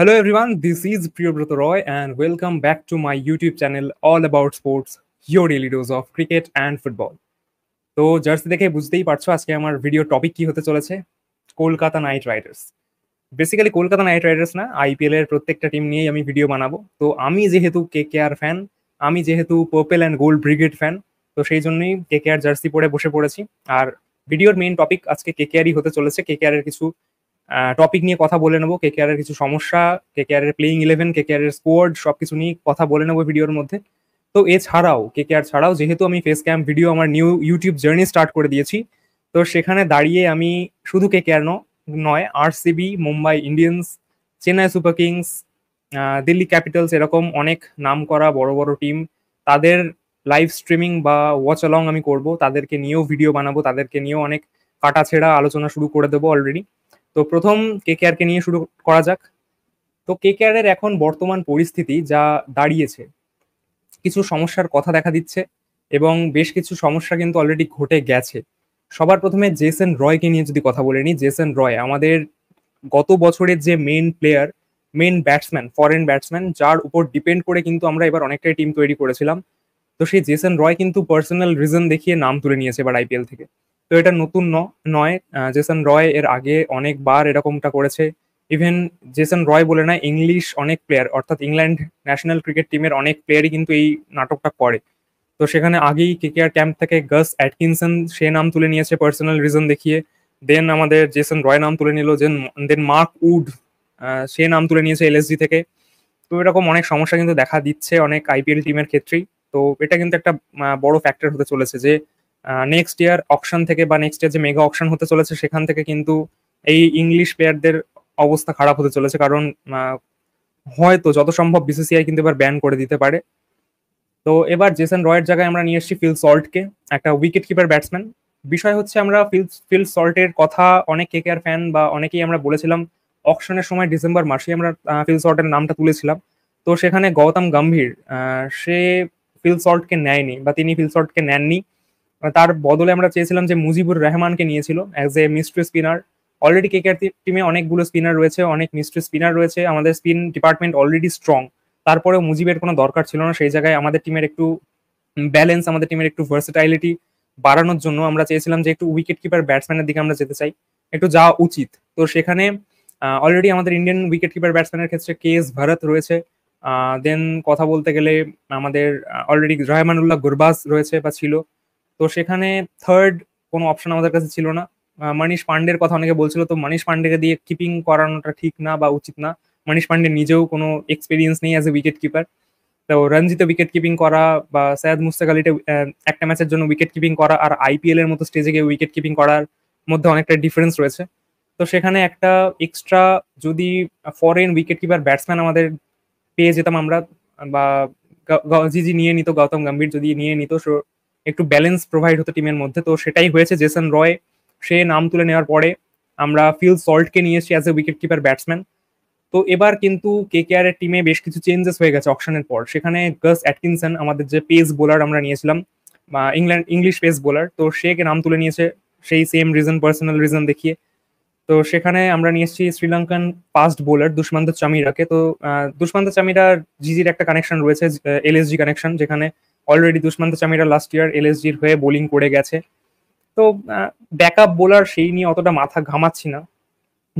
Hello everyone, this is Priyabrata Roy and welcome back to my YouTube channel All About Sports, your daily dose of cricket and football. তো jersey দেখে বুঝতেই পারছো আজকে আমার video topic কি হতে চলেছে Kolkata Knight Riders basically Kolkata Knight Riders না আইপিএল এর প্রত্যেকটা টিম নিয়েই আমি ভিডিও বানাবো তো আমি যেহেতু কে কে আর ফ্যান আমি যেহেতু purple and gold brigade fan তো সেই জন্যই কে কে আর জার্সি পরে বসে পড়েছি আর ভিডিওর মেইন টপিক আজকে কে কে আরই হতে চলেছে কে কে আর এর কিছু টপিক নিয়ে কথা বলে নেবো কে কেয়ারের কিছু সমস্যা কে কেয়ারের প্লেইং ইলেভেন কে কেয়ারের স্কোয়ার্ড সব কিছু নিয়ে কথা বলে নেবো ভিডিওর মধ্যে তো এছাড়াও কে কেয়ার ছাড়াও যেহেতু আমি ফেস ক্যাম্প ভিডিও আমার নিউ ইউটিউব জার্নি স্টার্ট করে দিয়েছি তো সেখানে দাঁড়িয়ে আমি শুধু কে কেয়ার নয় RCB Mumbai Indians Chennai Super Kings Delhi Capitals এরকম অনেক নাম করা বড় বড় টিম তাদের লাইভ স্ট্রিমিং বা ওয়াচ অলং আমি করব তাদেরকে নিয়েও ভিডিও বানাবো তাদেরকে নিয়েও অনেক ছেঁড়া আলোচনা শুরু করে দেবো অলরেডি তো প্রথম কে কে নিয়ে শুরু করা যাক তো কে এর এখন বর্তমান পরিস্থিতি যা দাঁড়িয়েছে কিছু সমস্যার কথা দেখা দিচ্ছে এবং বেশ কিছু সমস্যা কিন্তু অলরেডি ঘটে গেছে সবার প্রথমে জেসেন রয়কে নিয়ে যদি কথা বলে নিই জেসেন রয় আমাদের গত বছরের যে main player main batsman foreign batsman যার উপর ডিপেন্ড করে কিন্তু আমরা এবার অনেকটাই টিম তৈরি করেছিলাম তো সেই জেসেন রয় কিন্তু পার্সোনাল রিজন দেখিয়ে নাম তুলে নিয়েছে এবার আইপিএল থেকে তো এটা নতুন নয় জেসন রয় এর আগে অনেকবার এরকমটা করেছে ইভেন জেসন রয় বলে না ইংলিশ অনেক প্লেয়ার অর্থাৎ ইংল্যান্ড ন্যাশনাল ক্রিকেট টিমের অনেক প্লেয়ারই কিন্তু এই নাটকটা করে তো সেখানে আগেই কেকেআর ক্যাম্প থেকে গাস অ্যাটকিনসন সে নাম তুলে নিয়েছে পার্সোনাল রিজন দেখিয়ে দেন আমাদের জেসন রয় নাম তুলে নিল দেন মার্ক উড সে নাম তুলে নিয়েছে এলএসজি থেকে তো এরকম অনেক সমস্যা কিন্তু দেখা দিচ্ছে অনেক আইপিএল টিমের ক্ষেত্রেই তো এটা কিন্তু একটা বড় ফ্যাক্টর হতে চলেছে যে নেক্সট ইয়ার অপশন থেকে বা নেক্সট ইয়ার যে মেগা অপশন হতে চলেছে সেখান থেকে কিন্তু এই ইংলিশ প্লেয়ারদের অবস্থা খারাপ হতে চলেছে কারণ হয়তো যত সম্ভব বিসিসিআই কিন্তু এবার ব্যান করে দিতে পারে তো এবার জেসন রয়ের জায়গায় আমরা নিয়ে এসেছি ফিল সল্টকে একটা উইকেট কিপার ব্যাটসম্যান বিষয় হচ্ছে আমরা ফিল ফিল সল্টের কথা অনেক কে কেয়ার ফ্যান বা অনেকেই আমরা বলেছিলাম অকশনের সময় ডিসেম্বর মাসেই আমরা ফিল সল্টের নামটা তুলেছিলাম তো সেখানে গৌতম গম্ভীর সে ফিল সল্টকে নেয়নি বা তিনি ফিল সল্টকে নেননি মানে তার বদলে আমরা চেয়েছিলাম যে মুজিবুর রহমানকে নিয়েছিল as a mystery spinner already KKR টিমে অনেকগুলো স্পিনার রয়েছে অনেক মিস্ট্রি স্পিনার রয়েছে আমাদের স্পিন ডিপার্টমেন্ট অলরেডি স্ট্রং তারপরেও মুজিবের কোনো দরকার ছিল না সেই জায়গায় আমাদের টিমের একটু ব্যালেন্স আমাদের টিমের একটু ভার্সিটাইলিটি বাড়ানোর জন্য আমরা চেয়েছিলাম যে একটু উইকেট কিপার ব্যাটসম্যানের দিকে আমরা যেতে চাই একটু যাওয়া উচিত তো সেখানে অলরেডি আমাদের ইন্ডিয়ান উইকেট কিপার ব্যাটসম্যানের ক্ষেত্রে কে এস ভারত রয়েছে দেন কথা বলতে গেলে আমাদের অলরেডি রহমানুল্লাহ গুরবাজ রয়েছে বা ছিল তো সেখানে থার্ড কোনো অপশন আমাদের কাছে ছিল না মানিশ পান্ডের কথা অনেকে বলছিল তো মানিশ পান্ডেকে দিয়ে কিপিং করানোটা ঠিক না বা উচিত না মানিশ পান্ডে নিজেও কোনো এক্সপিরিয়েন্স নেই অ্যাজ এ উইকেট কিপার তো রঞ্জিত উইকেট কিপিং করা বা সৈয়দ মুস্তাক আলীটা একটা ম্যাচের জন্য উইকেট কিপিং করা আর আইপিএল এর মতো স্টেজে গিয়ে উইকেট কিপিং করার মধ্যে অনেকটা ডিফারেন্স রয়েছে তো সেখানে একটা এক্সট্রা যদি ফরেন উইকেট কিপার ব্যাটসম্যান আমাদের পেয়ে যেতাম আমরা বা জিজি নিয়ে নিত গৌতম গম্ভীর যদি নিয়ে নিত একটু ব্যালেন্স প্রোভাইড হতো টিমের মধ্যে তো সেটাই হয়েছে জেসন রয় সে নাম তুলে নেওয়ার পরে আমরা ফিল সল্টকে নিয়ে এসেছি as a wicket keeper batsman তো এবার কিন্তু কে কে আর এর টিমে বেশ কিছু চেঞ্জেস হয়ে গেছে অকশনের পর সেখানে গাস অ্যাটকিনসন আমাদের যে পেস বোলার আমরা নিয়েছিলাম ইংল্যান্ড ইংলিশ পেস বোলার তো সে নাম তুলে নিয়েছে সেই সেম রিজন পার্সোনাল রিজন দেখিয়ে তো সেখানে আমরা নিয়ে এসেছি শ্রীলঙ্কান ফাস্ট বোলার দুষ্মান্ত চামিরাকে তো দুষ্মান্ত চামিরা জিজির একটা কানেকশন রয়েছে এলএসজি কানেকশন যেখানে already Dushmantha Chameera last year এলএসজির হয়ে বোলিং করে গেছে তো ব্যাকআপ বোলার সেই নিয়ে অতটা মাথা ঘামাচ্ছি না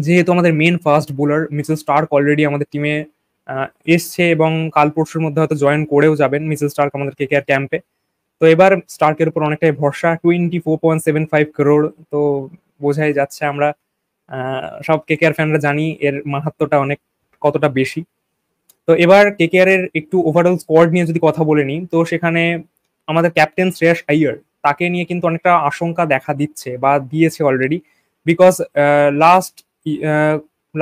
যেহেতু আমাদের মেন ফার্স্ট বোলার মিসেস স্টার্ক অলরেডি আমাদের টিমে এসছে এবং কাল পরশুর মধ্যে হয়তো জয়েন করেও যাবেন মিসেস স্টার্ক আমাদের কেকেআর ক্যাম্পে তো এবার স্টার্কের উপর অনেকটাই ভরসা twenty four point seven five crore তো বোঝাই যাচ্ছে আমরা সব কেকেআর ফ্যানরা জানি এর মাহাত্মটা অনেক কতটা বেশি তো এবার কেকেআর এর একটু ওভারঅল স্কোয়াড নিয়ে যদি কথা বলে নিই তো সেখানে আমাদের ক্যাপ্টেন শ্রেয়াস আইয়ার তাকে নিয়ে কিন্তু অনেকটা আশঙ্কা দেখা দিচ্ছে বা দিয়েছে already because last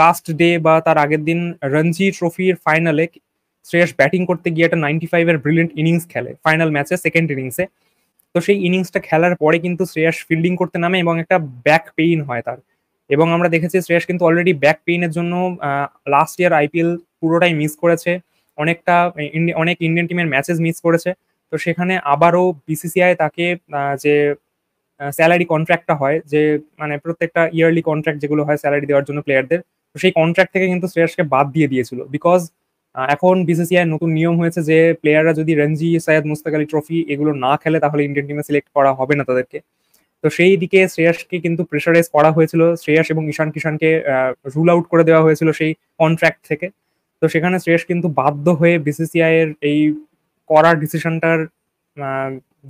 last day বা তার আগের দিন রঞ্জি ট্রফির ফাইনালে শ্রেয়াস ব্যাটিং করতে গিয়ে একটা নাইনটি ফাইভের ব্রিলিয়েন্ট ইনিংস খেলে ফাইনাল ম্যাচে সেকেন্ড ইনিংসে তো সেই ইনিংসটা খেলার পরে কিন্তু শ্রেয়াস ফিল্ডিং করতে নামে এবং একটা ব্যাক পেইন হয় তার এবং আমরা দেখেছি শ্রেয়াস কিন্তু অলরেডি ব্যাক পেইনের জন্য লাস্ট ইয়ার আইপিএল পুরোটাই মিস করেছে অনেকটা অনেক ইন্ডিয়ান টিমের ম্যাচেস মিস করেছে তো সেখানে আবারও বিসিসিআই তাকে যে স্যালারি কন্ট্রাক্টটা হয় যে মানে প্রত্যেকটা ইয়ারলি কন্ট্রাক্ট যেগুলো হয় স্যালারি দেওয়ার জন্য প্লেয়ারদের তো সেই কন্ট্রাক্ট থেকে কিন্তু শ্রেয়াসকে বাদ দিয়ে দিয়েছিল বিকজ এখন বিসিসিআই নতুন নিয়ম হয়েছে যে প্লেয়াররা যদি রঞ্জি সৈয়দ মুস্তাক আলী ট্রফি এগুলো না খেলে তাহলে ইন্ডিয়ান টিমে সিলেক্ট করা হবে না তাদেরকে তো সেই দিকে শ্রেয়াসকে কিন্তু প্রেশারাইজ করা হয়েছিল শ্রেয়াস এবং ঈশান কিষানকে রুল আউট করে দেওয়া হয়েছিল সেই কন্ট্রাক্ট থেকে তো সেখানে শ্রেয়াস কিন্তু বাধ্য হয়ে বিসিসিআই এর এই করা ডিসিশনটার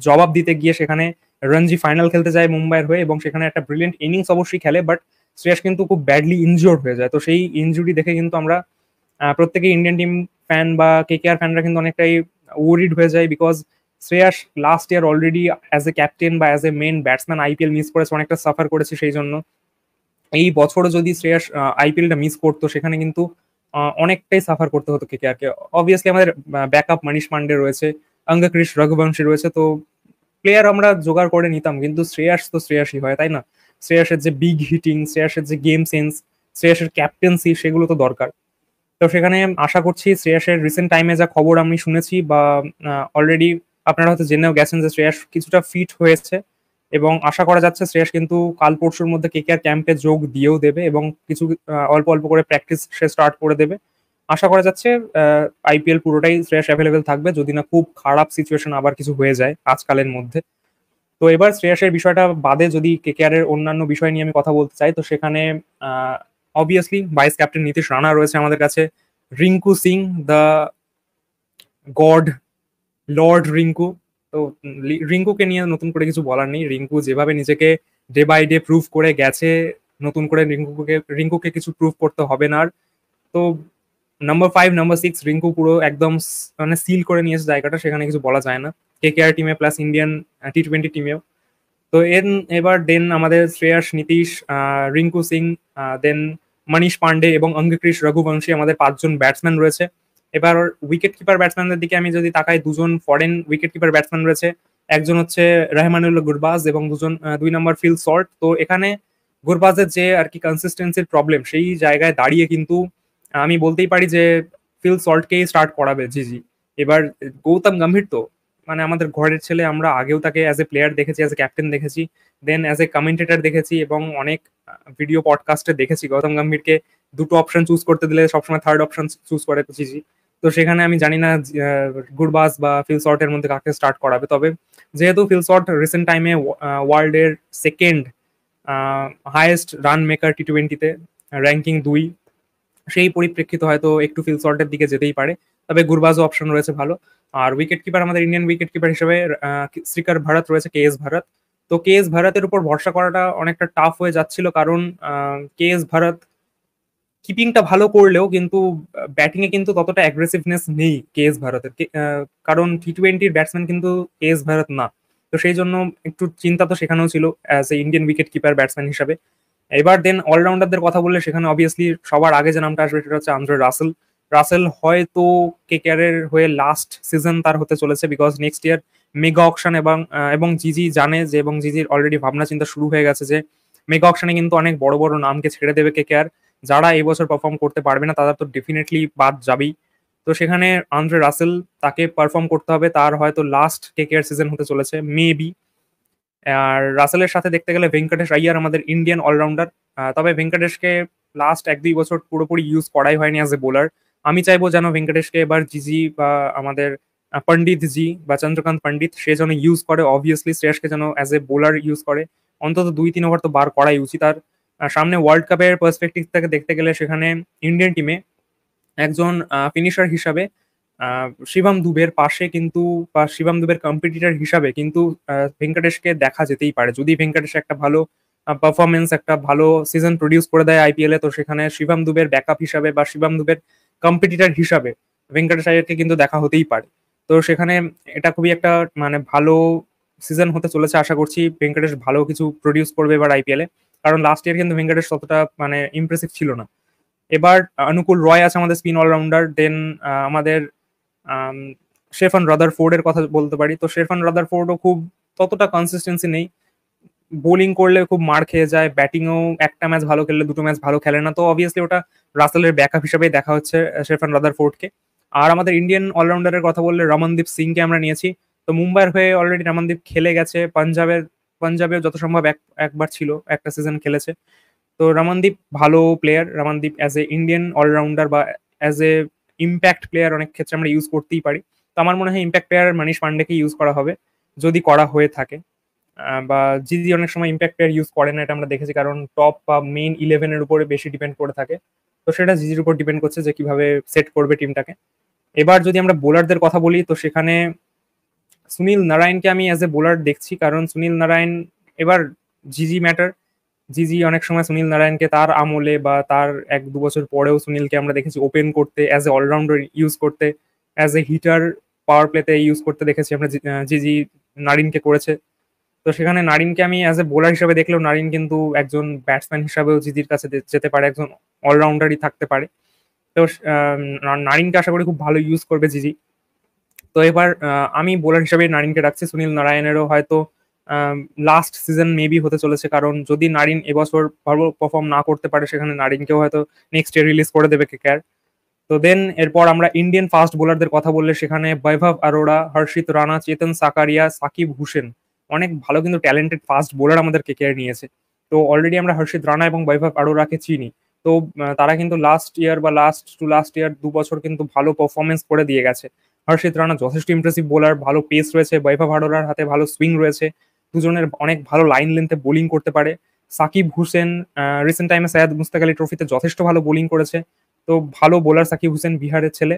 জবাব দিতে গিয়ে সেখানে রঞ্জি ফাইনাল খেলতে যায় মুম্বাইয়ের হয়ে এবং সেখানে একটা ব্রিলিয়েন্ট ইনিংস অবশ্যই খেলে বাট শ্রেয়াস কিন্তু খুব ব্যাডলি ইনজিওর হয়ে যায় তো সেই ইনজুরি দেখে কিন্তু আমরা প্রত্যেকে ইন্ডিয়ান টিম ফ্যান বা কে কে আর ফ্যানরা কিন্তু অনেকটাই ওরিড হয়ে যায় because Shreyas last year already as a captain বা as a main batsman IPL miss করেছে অনেকটা সাফার করেছে সেই জন্য এই বছরও যদি শ্রেয়াস আইপিএলটা মিস করতো সেখানে কিন্তু অনেকটাই সাফার করতে হতো কে কেয়ারকে অবভিয়াসলি আমাদের ব্যাকআপ মানিশ পান্ডে রয়েছে অঙ্গক্রিস রঘুবংশী রয়েছে তো প্লেয়ার আমরা জোগাড় করে নিতাম কিন্তু শ্রেয়াস তো শ্রেয়াসই হয় তাই না শ্রেয়াসের যে বিগ হিটিং শ্রেয়াসের যে গেম সেন্স শ্রেয়াসের ক্যাপ্টেন্সি সেগুলো তো দরকার তো সেখানে আশা করছি শ্রেয়াসের রিসেন্ট টাইমে যা খবর আমি শুনেছি বা অলরেডি আপনারা হয়তো জেনেও গেছেন যে শ্রেয়াস কিছুটা ফিট হয়েছে এবং আশা করা যাচ্ছে শ্রেয়াস কিন্তু কাল পরশুর মধ্যে কেকেআর ক্যাম্পে যোগ দিয়েও দেবে এবং কিছু অল্প অল্প করে প্র্যাকটিস সে স্টার্ট করে দেবে আশা করা যাচ্ছে আইপিএল পুরোটাই শ্রেয়াস অ্যাভেলেবেল থাকবে যদি না খুব খারাপ সিচুয়েশন আবার কিছু হয়ে যায় আজকালের মধ্যে তো এবার শ্রেয়াসের বিষয়টা বাদে যদি কেকেআর এর অন্যান্য বিষয় নিয়ে আমি কথা বলতে চাই তো সেখানে obviously vice captain Nitish Rana রয়েছে আমাদের কাছে Rinku Singh the god lord Rinku তো রিঙ্কুকে নিয়ে নতুন করে কিছু বলার নেই রিঙ্কু যেভাবে নিজেকে ডে বাই ডে প্রুফ করে গেছে নতুন করে রিঙ্কুকে রিঙ্কুকে কিছু প্রুফ করতে হবে না আর তো number five number six Rinku পুরো একদম মানে সিল করে নিয়েছে জায়গাটা সেখানে কিছু বলা যায় না কে কে আর টিমে প্লাস ইন্ডিয়ান টি টোয়েন্টি টিমেও তো এন এবার দেন আমাদের শ্রেয়াস নীতিশ রিঙ্কু সিং দেন মনীষ পান্ডে এবং অঙ্গিকৃষ রঘুবংশী আমাদের পাঁচজন ব্যাটসম্যান রয়েছে এবার উইকেট কিপার ব্যাটসম্যানদের দিকে আমি যদি তাকাই দুজন ফরেন উইকেট কিপার ব্যাটসম্যান রয়েছে একজন হচ্ছে রেহমানুল্লাহ গুরবাজ এবং দুজন দুই নম্বর ফিল সল্ট তো এখানে গুরবাজের যে আর কি কনসিস্টেন্সির প্রবলেম সেই জায়গায় দাঁড়িয়ে কিন্তু আমি বলতেই পারি যে ফিল শর্টকেই স্টার্ট করাবে জি জি এবার গৌতম গম্ভীর তো মানে আমাদের ঘরের ছেলে আমরা আগেও তাকে অ্যাজ এ প্লেয়ার দেখেছি অ্যাজ এ ক্যাপ্টেন দেখেছি দেন অ্যাজ এ কমেন্টেটার দেখেছি এবং অনেক ভিডিও পডকাস্টে দেখেছি গৌতম গম্ভীরকে দুটো অপশন চুজ করতে দিলে সবসময় থার্ড অপশন চুজ করে জি জি তো সেখানে আমি জানি না গুরবাস বা ফিল এর মধ্যে কাকে স্টার্ট করাবে তবে যেহেতু ফিলসর্ট রিসেন্ট টাইমে ওয়ার্ল্ডের second highest run maker T টোয়েন্টিতে র্যাঙ্কিং দুই সেই পরিপ্রেক্ষিতে হয়তো একটু ফিল শর্টের দিকে যেতেই পারে তবে গুরবাজও অপশন রয়েছে ভালো আর উইকেট কিপার আমাদের ইন্ডিয়ান উইকেট কিপার হিসেবে শ্রীকার ভারত রয়েছে কে এস ভারত তো কে এস ভারতের উপর ভরসা করাটা অনেকটা টাফ হয়ে যাচ্ছিল কারণ কে এস ভারত কিপিংটা ভালো করলেও কিন্তু ব্যাটিং এ কিন্তু ততটা অ্যাগ্রেসিভনেস নেই কে এস ভারতের কারণ টি টোয়েন্টির ব্যাটসম্যান কিন্তু কেএস ভারত না তো সেই জন্য একটু চিন্তা তো সেখানেও ছিল as a Indian wicket keeper batsman হিসাবে এবার দেন অলরাউন্ডারদের কথা বললে সেখানে অবভিয়াসলি সবার আগে যে নামটা আসবে সেটা হচ্ছে আন্দ্রে রাসেল রাসেল হয়তো কে কেয়ারের হয়ে লাস্ট সিজন তার হতে চলেছে because next year mega auction এবং এবং জিজি জানে যে এবং জিজির অলরেডি ভাবনা চিন্তা শুরু হয়ে গেছে যে মেগা অকশনে কিন্তু অনেক বড় বড় নামকে ছেড়ে দেবে কে আর যারা এই বছর পারফর্ম করতে পারবে না তারা তো ডেফিনেটলি বাদ যাবেই তো সেখানে আন্দ্রে রাসেল তাকে পারফর্ম করতে হবে তার হয়তো লাস্ট কে কেয়ার সিজন হতে চলেছে মেবি আর রাসেলের সাথে দেখতে গেলে ভেঙ্কটেশ আইয়ার আমাদের ইন্ডিয়ান অলরাউন্ডার তবে ভেঙ্কটেশকে লাস্ট এক দুই বছর পুরোপুরি ইউজ করাই হয়নি অ্যাজ এ বোলার আমি চাইবো যেন ভেঙ্কটেশকে এবার জিজি বা আমাদের পণ্ডিত জি বা চন্দ্রকান্ত পণ্ডিত সে যেন ইউজ করে অবভিয়াসলি শ্রেয়াসকে যেন অ্যাজ এ বোলার ইউজ করে অন্তত দুই তিন ওভার তো বার করাই উচিত আর সামনে ওয়ার্ল্ড কাপের পার্সপেক্টিভ থেকে দেখতে গেলে সেখানে ইন্ডিয়ান টিমে একজন ফিনিশার হিসাবে শিবাম দুবের পাশে কিন্তু বা শিবাম দুবের কম্পিটিটার হিসাবে কিন্তু ভেঙ্কটেশকে দেখা যেতেই পারে যদি ভেঙ্কটেশ একটা ভালো পারফরমেন্স একটা ভালো সিজন প্রডিউস করে দেয় আইপিএলে তো সেখানে শিবাম দুবের ব্যাকআপ হিসাবে বা শিবাম দুবের কম্পিটিটার হিসাবে ভেঙ্কটেশ আয়ারকে কিন্তু দেখা হতেই পারে তো সেখানে এটা খুবই একটা মানে ভালো সিজন হতে চলেছে আশা করছি ভেঙ্কটেশ ভালো কিছু প্রডিউস করবে এবার আইপিএলে কারণ লাস্ট ইয়ার কিন্তু ভেঙ্কটেশ ততটা মানে ইমপ্রেসিভ ছিল না এবার অনুকূল রয় আছে আমাদের স্পিন অলরাউন্ডার দেন আমাদের শেফান রাদার ফোর্ডের কথা বলতে পারি তো শেফান রাদার ফোর্ডও খুব ততটা কনসিস্টেন্সি নেই বোলিং করলে খুব মার খেয়ে যায় ব্যাটিংও একটা ম্যাচ ভালো খেললে দুটো ম্যাচ ভালো খেলে না তো অবভিয়াসলি ওটা রাসেলের ব্যাকআপ হিসাবেই দেখা হচ্ছে শেফান রাদার ফোর্ডকে আর আমাদের ইন্ডিয়ান অলরাউন্ডারের কথা বললে রমনদীপ সিংকে আমরা নিয়েছি তো মুম্বাইয়ের হয়ে অলরেডি রমনদীপ খেলে গেছে পাঞ্জাবের পাঞ্জাবে যত সম্ভব এক একবার ছিল একটা সিজন খেলেছে তো রামানদীপ ভালো player Ramandeep as a Indian allrounder বা অ্যাজ এ ইম্প্যাক্ট প্লেয়ার অনেক ক্ষেত্রে আমরা ইউজ করতেই পারি তো আমার মনে হয় ইম্প্যাক্ট প্লেয়ার মানিশ পান্ডেকে ইউজ করা হবে যদি করা হয়ে থাকে বা জিজি অনেক সময় ইম্প্যাক্ট প্লেয়ার ইউজ করে না এটা আমরা দেখেছি কারণ টপ বা মেইন ইলেভেনের উপরে বেশি ডিপেন্ড করে থাকে তো সেটা জিজির উপর ডিপেন্ড করছে যে কিভাবে সেট করবে টিমটাকে এবার যদি আমরা বোলারদের কথা বলি তো সেখানে সুনীল নারায়ণকে আমি অ্যাজ এ বোলার দেখছি কারণ সুনীল নারায়ণ এবার জিজি ম্যাটার জিজি অনেক সময় সুনীল নারায়ণকে তার আমলে বা তার এক দু বছর পরেও সুনীলকে আমরা দেখেছি ওপেন করতে অ্যাজ এ অলরাউন্ডার ইউজ করতে অ্যাজ এ হিটার পাওয়ার প্লেতে ইউজ করতে দেখেছি আমরা জিজি নারিনকে করেছে তো সেখানে নারিনকে আমি অ্যাজ এ বোলার হিসাবে দেখলেও নারিন কিন্তু একজন ব্যাটসম্যান হিসাবেও জিজির কাছে যেতে পারে একজন অলরাউন্ডারই থাকতে পারে তো নারিনকে আশা করি খুব ভালো ইউজ করবে জিজি তো এবার আমি বোলার হিসেবে নারিনকে রাখছি সুনীল নারায়ণেরও হয়তো লাস্ট সিজন মেবি হতে চলেছে কারণ যদি নারিন এবছর ভালো পারফর্ম না করতে পারে সেখানে নারিনকেও হয়তো নেক্সট ইয়ার রিলিজ করে দেবে কেয়ার তো দেন এরপর আমরা ইন্ডিয়ান ফাস্ট বোলারদের কথা বললে সেখানে বৈভব আরোরা হর্ষিত রানা চেতন সাকারিয়া সাকিব হুসেন অনেক ভালো কিন্তু ট্যালেন্টেড ফাস্ট বোলার আমাদের কেকেআর নিয়েছে তো অলরেডি আমরা হর্ষিত রানা এবং বৈভব আরোরাকে চিনি তো তারা কিন্তু লাস্ট ইয়ার বা লাস্ট টু লাস্ট ইয়ার দু বছর কিন্তু ভালো পারফরমেন্স করে দিয়ে গেছে হর্ষিত রানা যথেষ্ট ইম্প্রেসিভ বোলার ভালো পেস রয়েছে বৈভব হাডোলার হাতে ভালো সুইং রয়েছে দুজনের অনেক ভালো লাইন লেন্থে বোলিং করতে পারে সাকিব হুসেন রিসেন্ট টাইমে সৈয়াদ মুস্তাক আলী ট্রফিতে যথেষ্ট ভালো বোলিং করেছে তো ভালো বোলার সাকিব হুসেন বিহারের ছেলে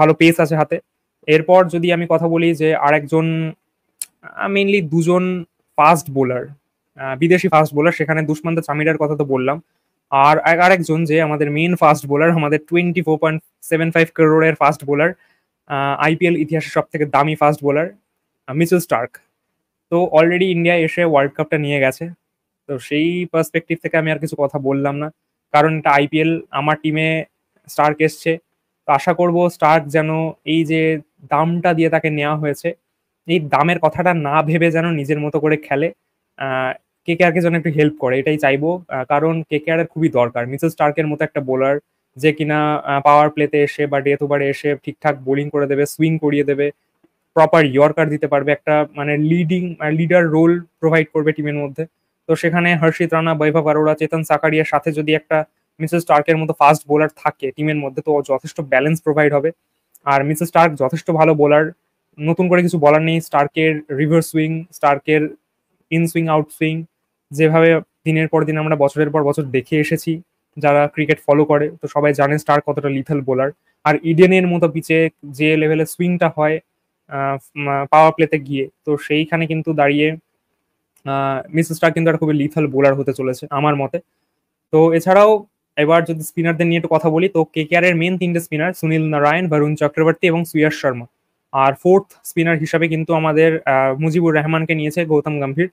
ভালো পেস আছে হাতে এরপর যদি আমি কথা বলি যে আরেকজন মেইনলি দুজন ফাস্ট বোলার বিদেশি ফাস্ট বোলার সেখানে দুষ্মান্ত চামিরার কথা তো বললাম আর আরেকজন যে আমাদের মেন ফাস্ট বোলার আমাদের twenty four point seven five করোড়ের ফাস্ট বোলার আইপিএল ইতিহাসে সব থেকে দামি ফাস্ট বোলার মিচেল স্টার্ক তো অলরেডি ইন্ডিয়া এসে ওয়ার্ল্ড কাপটা নিয়ে গেছে তো সেই পার্সপেক্টিভ থেকে আমি আর কিছু কথা বললাম না কারণ এটা আইপিএল আমার টিমে স্টার্ক এসছে তো আশা করব স্টার্ক যেন এই যে দামটা দিয়ে তাকে নেওয়া হয়েছে এই দামের কথাটা না ভেবে যেন নিজের মতো করে খেলে কে কে আরকে যেন একটু হেল্প করে এটাই চাইবো কারণ কে কে আর খুবই দরকার মিসেস স্টার্কের মতো একটা বোলার যে কিনা পাওয়ার প্লেতে এসে বা ডেথ ওভারে এসে ঠিকঠাক বোলিং করে দেবে সুইং করিয়ে দেবে প্রপার ইয়র্কার দিতে পারবে একটা মানে লিডিং লিডার রোল প্রোভাইড করবে টিমের মধ্যে তো সেখানে হর্ষিত রানা বৈভব আরোরা চেতন সাকারিয়ার সাথে যদি একটা মিসেস স্টার্কের মতো ফাস্ট বোলার থাকে টিমের মধ্যে তো যথেষ্ট ব্যালেন্স প্রোভাইড হবে আর মিসেস স্টার্ক যথেষ্ট ভালো বোলার নতুন করে কিছু বলার নেই স্টার্কের রিভার্স সুইং স্টার্কের ইন সুইং আউট সুইং যেভাবে দিনের পর দিন আমরা বছরের পর বছর দেখে এসেছি যারা ক্রিকেট ফলো করে তো সবাই জানে স্টার কতটা লিথাল বোলার আর ইডেনের মতো পিচে যে লেভেলে সুইংটা হয় পাওয়ার প্লেতে গিয়ে তো সেইখানে কিন্তু দাঁড়িয়ে মিস স্টার কিন্তু খুবই লিথাল বোলার হতে চলেছে আমার মতে তো এছাড়াও এবার যদি স্পিনারদের নিয়ে একটু কথা বলি তো কে এর মেন তিনটে স্পিনার সুনীল নারায়ণ বরুণ চক্রবর্তী এবং সুয়াস শর্মা আর ফোর্থ স্পিনার হিসাবে কিন্তু আমাদের মুজিবুর রহমানকে নিয়েছে গৌতম গম্ভীর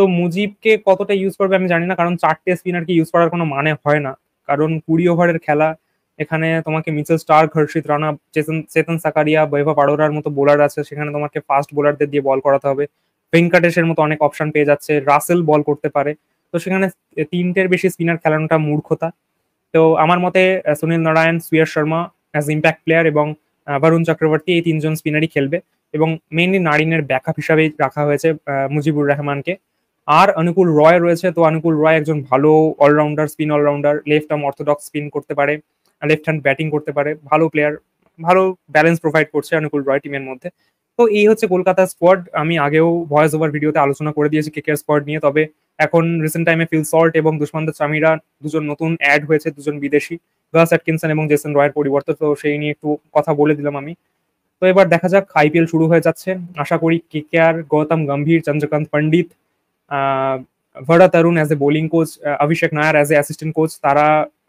তো মুজিবকে কতটা ইউজ করবে আমি জানি না কারণ চারটে স্পিনারকে ইউজ করার কোনো মানে হয় না কারণ কুড়ি ওভারের খেলা এখানে তোমাকে মিচেল স্টার হর্ষিত রানা চেতন চেতন সাকারিয়া বৈভব আড়োরার মতো বোলার আছে সেখানে তোমাকে ফাস্ট বোলারদের দিয়ে বল করাতে হবে ভেঙ্কাটেশের মতো অনেক অপশন পেয়ে যাচ্ছে রাসেল বল করতে পারে তো সেখানে তিনটের বেশি স্পিনার খেলানোটা মূর্খতা তো আমার মতে Sunil Narine Suyash Sharma as impact player এবং বরুণ চক্রবর্তী এই তিনজন স্পিনারই খেলবে এবং মেনলি নারিনের ব্যাকআপ হিসাবেই রাখা হয়েছে মুজিবুর রহমানকে আর অনুকূল রয় রয়েছে তো অনুকূল রয় একজন ভালো allrounder spin allrounder left arm orthodox spin করতে পারে লেফট হ্যান্ড ব্যাটিং করতে পারে ভালো প্লেয়ার ভালো ব্যালেন্স প্রোভাইড করছে অনুকূল রয় টিমের মধ্যে তো এই হচ্ছে কলকাতা স্কোয়াড আমি আগেও ভয়েস ওভার ভিডিওতে আলোচনা করে দিয়েছি কেকের স্কোয়াড নিয়ে তবে এখন রিসেন্ট টাইমে ফিল সল্ট এবং দুষ্মান্ত চামিরা দুজন নতুন অ্যাড হয়েছে দুজন বিদেশি গাস অ্যাটকিনসন এবং জেসন রয়ের পরিবর্তে তো সেই নিয়ে একটু কথা বলে দিলাম আমি তো এবার দেখা যাক আইপিএল শুরু হয়ে যাচ্ছে আশা করি KKR Gautam Gambhir Chandrakant Pandit Bharat Arun as a bowling coach Abhishek Nayar as a assistant coach তারা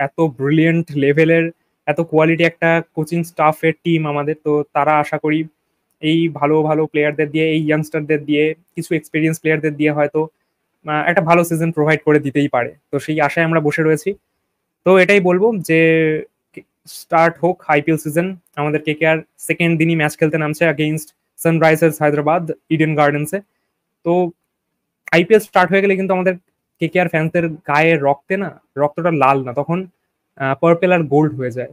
এত ব্রিলিয়েন্ট লেভেলের এত কোয়ালিটি একটা কোচিং স্টাফের টিম আমাদের তো তারা আশা করি এই ভালো ভালো প্লেয়ারদের দিয়ে এই ইয়াংস্টারদের দিয়ে কিছু এক্সপিরিয়েন্স প্লেয়ারদের দিয়ে হয়তো একটা ভালো সিজন প্রোভাইড করে দিতেই পারে তো সেই আশায় আমরা বসে রয়েছি তো এটাই বলবো যে স্টার্ট হোক আইপিএল সিজন আমাদের কে আর সেকেন্ড দিনই ম্যাচ খেলতে নামছে আগেইনস্ট সানরাইজার্স হায়দ্রাবাদ ইডেন গার্ডেন্সে তো আইপিএল স্টার্ট হয়ে গেলে কিন্তু আমাদের কে কে আর ফ্যান্সদের গায়ে রক্তে না রক্তটা লাল না তখন পার্পেল আর গোল্ড হয়ে যায়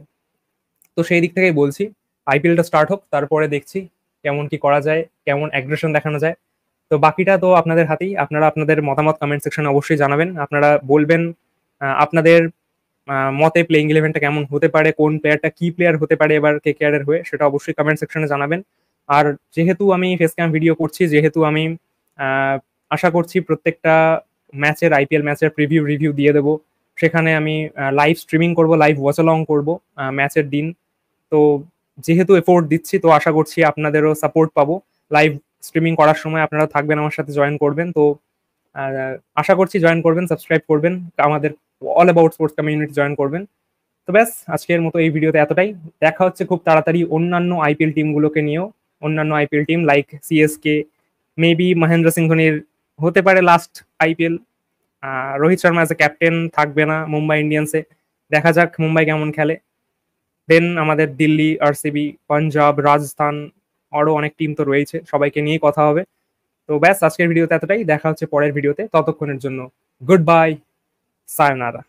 তো সেই দিক থেকেই বলছি আইপিএলটা স্টার্ট হোক তারপরে দেখছি কেমন কি করা যায় কেমন অ্যাগ্রেশন দেখানো যায় তো বাকিটা তো আপনাদের হাতেই আপনারা আপনাদের মতামত কমেন্ট সেকশনে অবশ্যই জানাবেন আপনারা বলবেন আপনাদের মতে প্লেইং ইলেভেনটা কেমন হতে পারে কোন প্লেয়ারটা কি প্লেয়ার হতে পারে এবার কে কে এর হয়ে সেটা অবশ্যই কমেন্ট সেকশনে জানাবেন আর যেহেতু আমি ফেস ক্যাম ভিডিও করছি যেহেতু আমি আশা করছি প্রত্যেকটা ম্যাচের আইপিএল ম্যাচের প্রিভিউ রিভিউ দিয়ে দেবো সেখানে আমি লাইভ স্ট্রিমিং করব লাইভ অলং করব ম্যাচের দিন তো যেহেতু এফোর্ট দিচ্ছি তো আশা করছি আপনাদেরও সাপোর্ট পাবো লাইভ স্ট্রিমিং করার সময় আপনারা থাকবেন আমার সাথে জয়েন করবেন তো আশা করছি জয়েন করবেন সাবস্ক্রাইব করবেন আমাদের all about sports community join করবেন তো ব্যাস আজকের মতো এই ভিডিওতে এতটাই দেখা হচ্ছে খুব তাড়াতাড়ি অন্যান্য আইপিএল টিমগুলোকে নিয়েও অন্যান্য IPL team like CSK maybe Mahendra Singh ধোনির হতে পারে last IPL Rohit Sharma as a captain থাকবে না মুম্বাই ইন্ডিয়ান্সে দেখা যাক মুম্বাই কেমন খেলে দেন আমাদের দিল্লি আরসিবি পাঞ্জাব রাজস্থান আরও অনেক টিম তো রয়েছে সবাইকে নিয়ে কথা হবে তো ব্যাস আজকের ভিডিওতে এতটাই দেখা হচ্ছে পরের ভিডিওতে ততক্ষণের জন্য গুড বাই সায়নারা